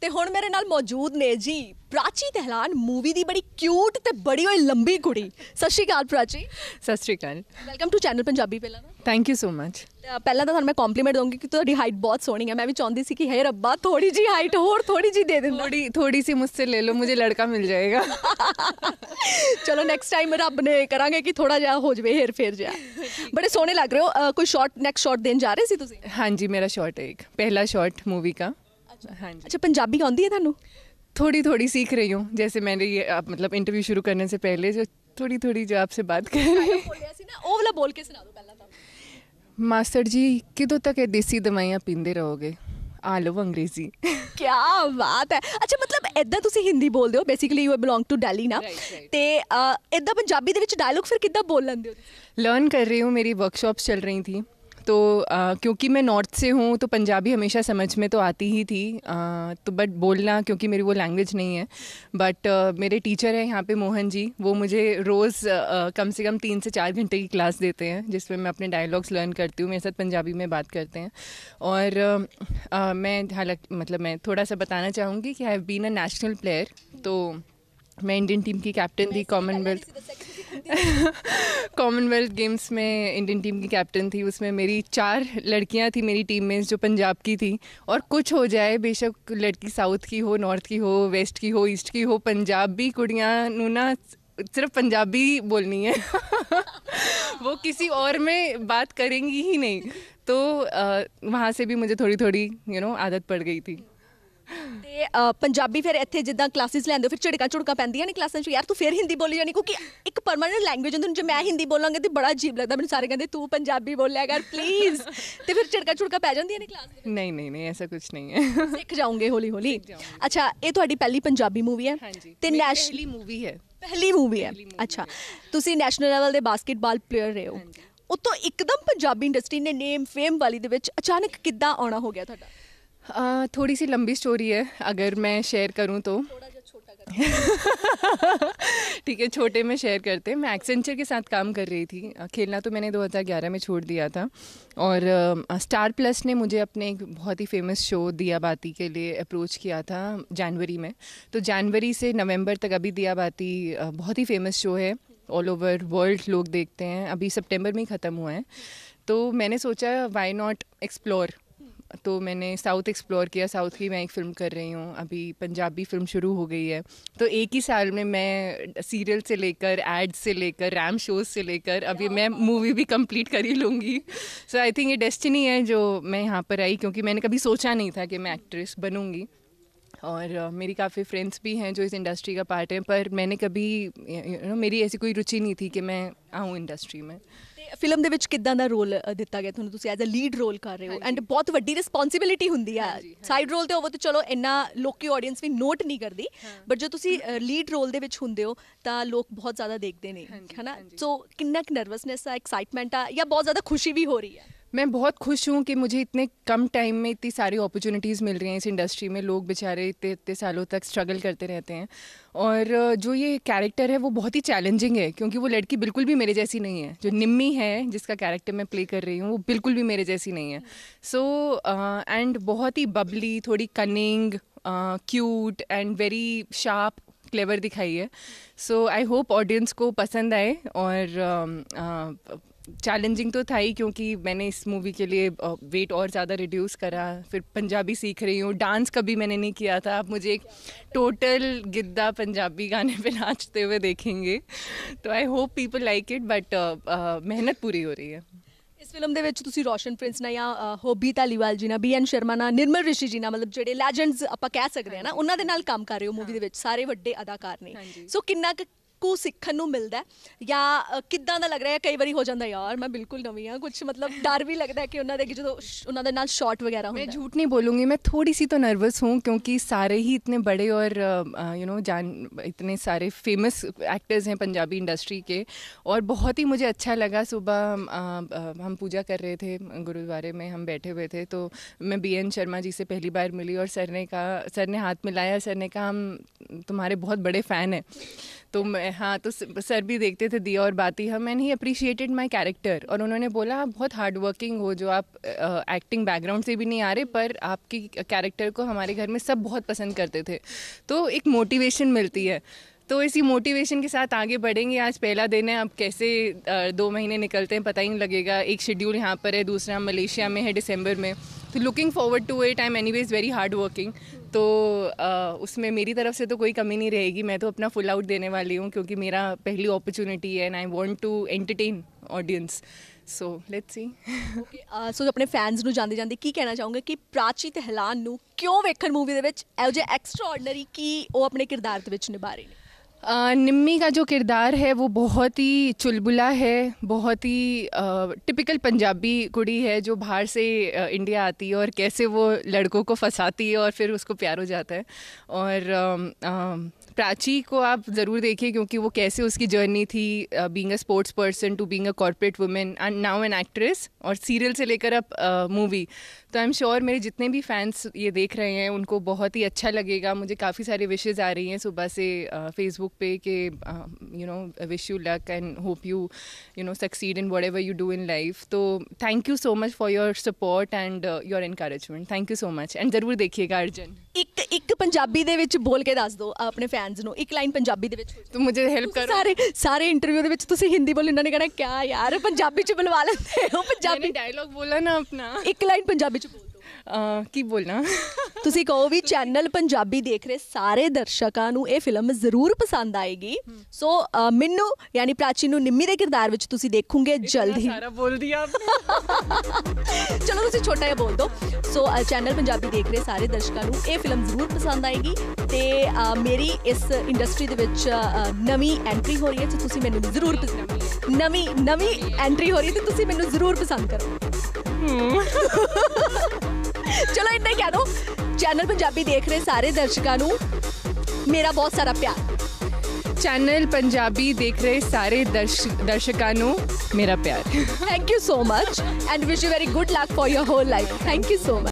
ਤੇ ਹੁਣ ਮੇਰੇ ਨਾਲ ਮੌਜੂਦ ਨੇ ਜੀ ਪ੍ਰਾਚੀ ਤਹਿਲਾਨ ਮੂਵੀ ਦੀ ਬੜੀ ਕਿਊਟ ਤੇ ਬੜੀ ਹੋਈ ਲੰਬੀ ਕੁੜੀ ਸਤਿ ਸ਼੍ਰੀ ਅਕਾਲ ਪ੍ਰਾਚੀ ਸਤਿ ਸ਼੍ਰੀ ਅਕਾਲ ਵੈਲਕਮ ਟੂ ਚੈਨਲ ਪੰਜਾਬੀ ਪਹਿਲਾਂ ਦਾ ਥੈਂਕ ਯੂ ਸੋ ਮਚ ਪਹਿਲਾਂ ਤਾਂ ਤੁਹਾਨੂੰ ਮੈਂ ਕੰਪਲੀਮੈਂਟ ਦਵਾਂਗੀ ਕਿ ਤੁਹਾਡੀ ਹਾਈਟ ਬਹੁਤ ਸੋਹਣੀ ਹੈ ਮੈਂ ਵੀ ਚਾਹੁੰਦੀ ਸੀ ਕਿ ਹੇ ਰੱਬਾ ਥੋੜੀ ਜੀ ਹਾਈਟ ਹੋਰ ਥੋੜੀ ਜੀ ਦੇ ਦੇ ਥੋੜੀ ਥੋੜੀ ਸੀ ਮੁਝਸੇ ਲੈ ਲਓ ਮੈਨੂੰ ਲੜਕਾ ਮਿਲ ਜਾਏਗਾ ਚਲੋ ਨੈਕਸਟ ਟਾਈਮ ਰੱਬ ਨੇ ਕਰਾਂਗੇ ਕਿ ਥੋੜਾ ਜਿਹਾ ਹੋ ਜਵੇ ਹੇਰ ਫੇਰ ਜਿਆ ਬੜੇ ਸੋਹਣੇ ਲੱਗ ਰਹੇ ਹੋ ਕੋਈ ਸ਼ਾਟ ਨੈਕਸਟ ਸ਼ਾਟ ਦੇਣ ਜਾ ਰਹੇ ਸੀ ਤੁਸੀਂ ਹਾਂਜੀ ਮੇਰਾ ਸ਼ਾਟ ਹੈ ਇੱਕ ਪਹਿਲਾ ਸ਼ਾਟ ਮੂਵੀ ਦਾ ਹਾਂਜੀ ਅੱਛਾ ਪੰਜਾਬੀ ਆਉਂਦੀ ਹੈ ਤੁਹਾਨੂੰ ਥੋੜੀ ਥੋੜੀ ਸਿੱਖ ਰਹੀ ਹਾਂ ਜੈਸੇ ਮੈਂ ਇਹ आप, मतलब इंटरव्यू शुरू करने से पहले ਥੋੜੀ ਥੋੜੀ थोड़ी जो आपसे बात कर ਹਾਂ ਬੋਲਿਆ ਸੀ ਨਾ ਉਹ ਵਾਲਾ ਬੋਲ ਕੇ ਸੁਣਾ ਦਿਓ ਪਹਿਲਾਂ ਤਾਂ ਮਾਸਟਰ ਜੀ ਕਿਦੋਂ ਤੱਕ ਇਹ ਦੇਸੀ ਦਵਾਈਆਂ ਪੀਂਦੇ ਰਹੋਗੇ ਆ ਲੋ ਅੰਗਰੇਜ਼ੀ ਕੀ ਬਾਤ ਹੈ ਅੱਛਾ ਮਤਲਬ ਐਦਾਂ ਤੁਸੀਂ ਹਿੰਦੀ ਬੋਲਦੇ ਹੋ basically you belong to Delhi ਨਾ ਤੇ ਐਦਾਂ ਪੰਜਾਬੀ ਦੇ ਵਿੱਚ ਡਾਇਲੌਗ ਫਿਰ ਕਿੱਦਾਂ ਬੋਲ ਲੈਂਦੇ ਹੋ ਲਰਨ ਕਰ ਰਹੀ ਹਾਂ ਮੇਰੀ ਵਰਕਸ਼ਾਪਸ ਚੱਲ ਰਹੀ ਥੀ तो आ, क्योंकि मैं नॉर्थ से हूँ तो पंजाबी हमेशा समझ में तो आती ही थी आ, तो बट बोलना क्योंकि मेरी वो लैंग्वेज नहीं है बट आ, मेरे टीचर हैं यहाँ पे मोहन जी वो मुझे रोज़ कम से कम तीन से चार घंटे की क्लास देते हैं जिसमें मैं अपने डायलॉग्स लर्न करती हूँ मेरे साथ पंजाबी में बात करते हैं और आ, मैं हालांकि मतलब मैं थोड़ा सा बताना चाहूँगी कि I have been a national player तो मैं इंडियन टीम की कैप्टन थी कॉमनवेल्थ कॉमनवेल्थ गेम्स में इंडियन टीम की कैप्टन थी उसमें मेरी चार लड़कियां थी मेरी टीम में जो पंजाब की थी और कुछ हो जाए बेशक लड़की साउथ की हो नॉर्थ की हो वेस्ट की हो ईस्ट की हो पंजाबी कुड़ियाँ नूना सिर्फ पंजाबी बोलनी है वो किसी और में बात करेंगी ही नहीं तो वहाँ से भी मुझे थोड़ी थोड़ी यू you नो know, आदत पड़ गई थी ਤੇ ਪੰਜਾਬੀ ਫਿਰ ਇੱਥੇ ਜਿੱਦਾਂ ਕਲਾਸਿਸ ਲੈਂਦੇ ਹੋ ਫਿਰ ਝੜਕਾ ਝੁੜਕਾਂ ਪੈਂਦੀਆਂ ਨੇ ਕਲਾਸਾਂ 'ਚ ਯਾਰ ਤੂੰ ਫਿਰ ਹਿੰਦੀ ਬੋਲੀ ਜਾਣੀ ਕਿਉਂਕਿ ਇੱਕ ਪਰਮਨੈਂਟ ਲੈਂਗੁਏਜ ਹੁੰਦੀ ਜੇ ਮੈਂ ਹਿੰਦੀ ਬੋਲਾਂਗੇ ਤੇ ਬੜਾ ਅਜੀਬ ਲੱਗਦਾ ਮੈਨੂੰ ਸਾਰੇ ਕਹਿੰਦੇ ਤੂੰ ਪੰਜਾਬੀ ਬੋਲਿਆ ਕਰ ਪਲੀਜ਼ ਤੇ ਫਿਰ ਝੜਕਾ ਝੁੜਕਾਂ ਪੈ ਜਾਂਦੀਆਂ ਨੇ ਕਲਾਸ ਦੇ ਨਹੀਂ ਨਹੀਂ ਨਹੀਂ ਐਸਾ ਕੁਝ ਨਹੀਂ ਹੈ ਸਿੱਖ ਜਾਉਂਗੇ ਹੌਲੀ ਹੌਲੀ ਅੱਛਾ ਇਹ ਤੁਹਾਡੀ ਪਹਿਲੀ ਪੰਜਾਬੀ ਮੂਵੀ ਹੈ ਤੇ ਨੈਸ਼ਨਲੀ ਮੂਵੀ ਹੈ ਪਹਿਲੀ ਮੂਵੀ ਹੈ ਅੱਛਾ ਤੁਸੀਂ ਨੈਸ਼ਨਲ ਲੈਵਲ ਦੇ ਬਾਸਕਟਬਾਲ ਪਲੇਅਰ ਰਹੇ ਹੋ ਉਤੋਂ ਇੱਕਦਮ ਪੰਜਾਬੀ ਇੰਡਸਟਰੀ ਨੇ ਨੇਮ ਫੇਮ ਵਾਲੀ ਦੇ ਵਿੱਚ ਅਚਾਨਕ ਕਿੱਦਾਂ ਆਉਣਾ ਹੋ ਗਿਆ ਤੁਹਾਡਾ आ, थोड़ी सी लंबी स्टोरी है अगर मैं शेयर करूँ तो ठीक है छोटे में शेयर करते हैं मैं एक्सेंचर के साथ काम कर रही थी खेलना तो मैंने 2011 में छोड़ दिया था और आ, स्टार प्लस ने मुझे अपने एक बहुत ही फेमस शो दिया बाती के लिए अप्रोच किया था जनवरी में तो जनवरी से नवंबर तक अभी दिया बाती बहुत ही फेमस शो है ऑल ओवर वर्ल्ड लोग देखते हैं अभी सितंबर में ही ख़त्म हुआ है तो मैंने सोचा वाई नॉट एक्सप्लोर तो मैंने साउथ एक्सप्लोर किया साउथ की मैं एक फ़िल्म कर रही हूँ अभी पंजाबी फिल्म शुरू हो गई है तो एक ही साल में मैं सीरियल से लेकर एड से लेकर रैम शोज से लेकर अभी मैं मूवी भी कंप्लीट कर ही लूँगी सो आई थिंक ये डेस्टिनी है जो मैं यहाँ पर आई क्योंकि मैंने कभी सोचा नहीं था कि मैं एक्ट्रेस बनूँगी और uh, मेरी काफ़ी फ्रेंड्स भी हैं जो इस इंडस्ट्री का पार्ट हैं पर मैंने कभी यू नो मेरी ऐसी कोई रुचि नहीं थी कि मैं आऊँ इंडस्ट्री में ਫਿਲਮ ਦੇ ਵਿੱਚ ਕਿੱਦਾਂ ਦਾ ਰੋਲ ਦਿੱਤਾ ਗਿਆ ਤੁਹਾਨੂੰ ਤੁਸੀਂ ਐਜ਼ ਅ ਲੀਡ ਰੋਲ ਕਰ ਰਹੇ ਹੋ ਐਂਡ ਬਹੁਤ ਵੱਡੀ ਰਿਸਪੌਂਸਿਬਿਲਟੀ ਹੁੰਦੀ ਆ ਸਾਈਡ ਰੋਲ ਤੇ ਉਹ ਤਾਂ ਚਲੋ ਇੰਨਾ ਲੋਕੀ ਆਡੀਅנס ਵੀ ਨੋਟ ਨਹੀਂ ਕਰਦੀ ਬਟ ਜੋ ਤੁਸੀਂ ਲੀਡ ਰੋਲ ਦੇ ਵਿੱਚ ਹੁੰਦੇ ਹੋ ਤਾਂ ਲੋਕ ਬਹੁਤ ਜ਼ਿਆਦਾ ਦੇਖਦੇ ਨੇ ਹੈਨਾ ਸੋ ਕਿੰਨਾ ਕਿ ਨਰਵਸਨੈਸ ਆ ਐਕਸਾਈਟਮੈਂਟ ਆ ਜਾਂ ਬਹੁਤ ਜ਼ਿਆਦਾ ਖੁਸ਼ੀ ਵੀ ਹੋ ਰਹੀ ਹੈ मैं बहुत खुश हूँ कि मुझे इतने कम टाइम में इतनी सारी अपॉर्चुनिटीज़ मिल रही हैं इस इंडस्ट्री में लोग बेचारे इतने इतने सालों तक स्ट्रगल करते रहते हैं और जो ये कैरेक्टर है वो बहुत ही चैलेंजिंग है क्योंकि वो लड़की बिल्कुल भी मेरे जैसी नहीं है जो निम्मी है जिसका कैरेक्टर मैं प्ले कर रही हूँ वो बिल्कुल भी मेरे जैसी नहीं है सो so, एंड uh, बहुत ही बबली थोड़ी cunning cute and very sharp clever दिखाई है सो आई होप ऑडियंस को पसंद आए और uh, uh, चैलेंजिंग तो था ही क्योंकि मैंने इस मूवी के लिए वेट और ज़्यादा रिड्यूस करा फिर पंजाबी सीख रही हूँ डांस कभी मैंने नहीं किया था आप मुझे एक टोटल गिद्दा पंजाबी गाने पे नाचते हुए देखेंगे तो I hope people like it but मेहनत पूरी हो रही है ਇਸ ਫਿਲਮ ਦੇ ਵਿੱਚ ਤੁਸੀਂ ਰੋਸ਼ਨ ਪ੍ਰਿੰਸ ਨਾਲ ਜਾਂ ਹੋਬੀ ਧਾਲੀਵਾਲ ਜੀ ਨਾਲ ਬੀਐਨ ਸ਼ਰਮਾ ਨਾਲ ਨਿਰਮਲ ਰਿਸ਼ੀ ਜੀ ਨਾਲ ਮਤਲਬ ਜਿਹੜੇ ਲੈਜੈਂਡਸ ਆਪਾਂ ਕਹਿ ਸਕਦੇ ਹਾਂ ਨਾ ਉਹਨਾਂ ਦੇ ਨਾਲ ਕੰਮ ਕਰ ਰਹੇ ਹੋ ਮੂਵੀ ਦੇ ਵਿੱਚ ਸਾਰੇ ਵੱਡੇ ਅਦਾਕਾਰ ਨੇ ਸੋ ਕਿੰਨਾ ਕੁ ਸਿੱਖਣ ਨੂੰ ਮਿਲਦਾ ਜਾਂ ਕਿੱਦਾਂ ਦਾ ਲੱਗ ਰਿਹਾ ਕਈ ਵਾਰੀ ਹੋ ਜਾਂਦਾ ਯਾਰ ਮੈਂ ਬਿਲਕੁਲ ਨਵੀਂ ਆ ਕੁਝ ਮਤਲਬ ਡਰ ਵੀ ਲੱਗਦਾ ਕਿ ਉਹਨਾਂ ਦੇ ਜਦੋਂ ਉਹਨਾਂ ਦੇ ਨਾਲ ਸ਼ਾਟ ਵਗੈਰਾ ਹੁੰਦਾ ਮੈਂ झूठ नहीं बोलूँगी मैं थोड़ी सी तो नर्वस हूँ क्योंकि सारे ही इतने बड़े और यू नो जान इतने सारे फेमस एक्टर्स हैं पंजाबी इंडस्ट्री के और बहुत ही मुझे अच्छा लगा सुबह हम पूजा कर रहे थे गुरुद्वारे में हम बैठे हुए थे तो मैं बी एन शर्मा जी से पहली बार मिली और सर ने कहा सर ने हाथ मिलाया सर ने कहा हम तुम्हारे बहुत बड़े फ़ैन हैं तो मैं हाँ तो सर भी देखते थे दिया और बाती हम हाँ, and he appreciated my character और उन्होंने बोला आप बहुत हार्ड वर्किंग हो जो आप एक्टिंग बैकग्राउंड से भी नहीं आ रहे पर आपकी कैरेक्टर को हमारे घर में सब बहुत पसंद करते थे तो एक मोटिवेशन मिलती है तो इसी मोटिवेशन के साथ आगे बढ़ेंगे आज पहला दिन है अब कैसे दो महीने निकलते हैं पता ही नहीं लगेगा एक शेड्यूल यहाँ पर है दूसरा मलेशिया में है दिसंबर में तो looking forward to it I am anyways very hard working तो उसमें मेरी तरफ से तो कोई कमी नहीं रहेगी मैं तो अपना फुल आउट देने वाली हूँ क्योंकि मेरा पहली अपॉर्चुनिटी है and I want to entertain audience so let's see so अपने ਫੈਨਸ ਨੂੰ जाते जाते की कहना चाहूँगा कि प्राची तहलान क्यों वेखन मूवी ਮੂਵੀ ਦੇ ਵਿੱਚ ਇਹੋ ਜਿਹੇ ਐਕਸਟਰਾਆਰਡਨਰੀ ਕੀ ਉਹ ਆਪਣੇ ਕਿਰਦਾਰ निम्मी का जो किरदार है वो बहुत ही चुलबुला है बहुत ही टिपिकल पंजाबी कुड़ी है जो बाहर से इंडिया आती है और कैसे वो लड़कों को फंसाती है और फिर उसको प्यार हो जाता है और प्राची को आप ज़रूर देखिए क्योंकि वो कैसे उसकी जर्नी थी being a sports person to being a corporate women and now an actress और सीरियल से लेकर अब मूवी uh, तो आई एम श्योर मेरे जितने भी फैंस ये देख रहे हैं उनको बहुत ही अच्छा लगेगा मुझे काफ़ी सारे विशेज़ आ रही हैं सुबह से फेसबुक uh, पे कि you know wish you luck and hope you you know succeed in whatever you do in life तो thank you so much for your support and your encouragement thank you so much एंड ज़रूर देखिएगा अर्जन एक एक पंजाबी दे बोल के दस दो अपने फैन ਫੈਨਸ ਨੂੰ ਇੱਕ ਲਾਈਨ ਪੰਜਾਬੀ ਦੇ ਵਿੱਚ ਤੂੰ ਮੈਨੂੰ ਹੈਲਪ ਕਰ ਸਾਰੇ ਸਾਰੇ ਇੰਟਰਵਿਊ ਦੇ ਵਿੱਚ ਤੁਸੀਂ ਹਿੰਦੀ ਬੋਲ ਇਹਨਾਂ ਨੇ ਕਹਿਣਾ ਕਿਆ ਯਾਰ ਪੰਜਾਬੀ ਚ ਬੁਲਵਾ ਲੈਂਦੇ ਹੋ ਪੰਜਾਬੀ ਡਾਇਲੌਗ ਬੋਲਣਾ ਆਪਣਾ ਇੱਕ ਲਾਈਨ ਪੰਜਾਬੀ ਚ ਬੋਲ ਕੀ ਬੋਲਣਾ ਤੁਸੀਂ ਕਹੋ ਵੀ ਚੈਨਲ ਪੰਜਾਬੀ ਦੇਖ ਰਹੇ ਸਾਰੇ ਦਰਸ਼ਕਾਂ ਨੂੰ ਇਹ ਫਿਲਮ ਜ਼ਰੂਰ ਪਸੰਦ ਆਏਗੀ ਸੋ ਮੈਨੂੰ ਯਾਨੀ ਪ੍ਰਾਚੀ ਨੂੰ ਨਿੰਮੀ ਦੇ ਕਿਰਦਾਰ ਵਿੱਚ ਤੁਸੀਂ ਦੇਖੋਗੇ ਜਲਦ ਹੀ ਸਾਰਾ ਬੋਲ ਦਿਆ ਚਲੋ ਤੁਸੀਂ ਛੋਟਾ ਜਿਹਾ ਬੋਲ ਦਿਓ ਸੋ ਚੈਨਲ ਪੰਜਾਬੀ ਦੇਖ ਰਹੇ ਸਾਰੇ ਦਰਸ਼ਕਾਂ ਨੂੰ ਇਹ ਫਿਲਮ ਜ਼ਰੂਰ ਪਸੰਦ ਆਏਗੀ ਤੇ ਮੇਰੀ ਇਸ ਇੰਡਸਟਰੀ ਦੇ ਵਿੱਚ ਨਵੀਂ ਐਂਟਰੀ ਹੋ ਰਹੀ ਹੈ ਤੇ ਤੁਸੀਂ ਮੈਨੂੰ ਜ਼ਰੂਰ ਪਸੰਦ ਨਵੀਂ ਨਵੀਂ ਐਂਟਰੀ ਹੋ ਰਹੀ ਹੈ ਤੇ ਤੁਸੀਂ ਮੈਨੂੰ ਜ਼ਰੂਰ ਪਸੰਦ ਕਰੋ चलो इतना कह दो चैनल पंजाबी देख रहे सारे दर्शकों मेरा बहुत सारा प्यार चैनल पंजाबी देख रहे सारे दर्श दर्शकों मेरा प्यार thank you so much and wish you very good luck for your whole life thank you so much